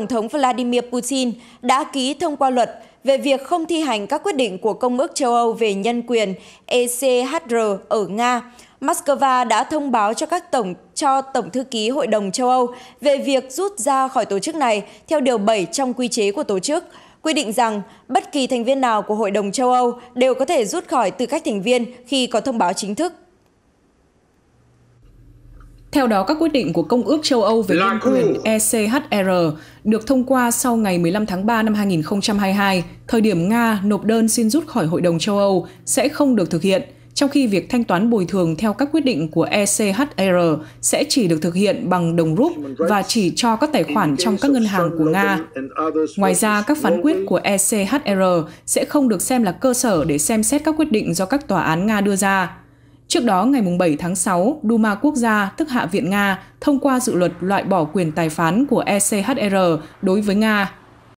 Tổng thống Vladimir Putin đã ký thông qua luật về việc không thi hành các quyết định của Công ước châu Âu về nhân quyền ECHR ở Nga. Moscow đã thông báo cho các tổng cho Tổng thư ký Hội đồng châu Âu về việc rút ra khỏi tổ chức này theo điều 7 trong quy chế của tổ chức, quy định rằng bất kỳ thành viên nào của Hội đồng châu Âu đều có thể rút khỏi tư cách thành viên khi có thông báo chính thức. Theo đó, các quyết định của Công ước châu Âu về nhân quyền ECHR được thông qua sau ngày 15 tháng 3 năm 2022, thời điểm Nga nộp đơn xin rút khỏi Hội đồng châu Âu sẽ không được thực hiện, trong khi việc thanh toán bồi thường theo các quyết định của ECHR sẽ chỉ được thực hiện bằng đồng rút và chỉ cho các tài khoản trong các ngân hàng của Nga. Ngoài ra, các phán quyết của ECHR sẽ không được xem là cơ sở để xem xét các quyết định do các tòa án Nga đưa ra. Trước đó, ngày 7 tháng 6, Duma Quốc gia, tức Hạ viện Nga, thông qua dự luật loại bỏ quyền tài phán của ECHR đối với Nga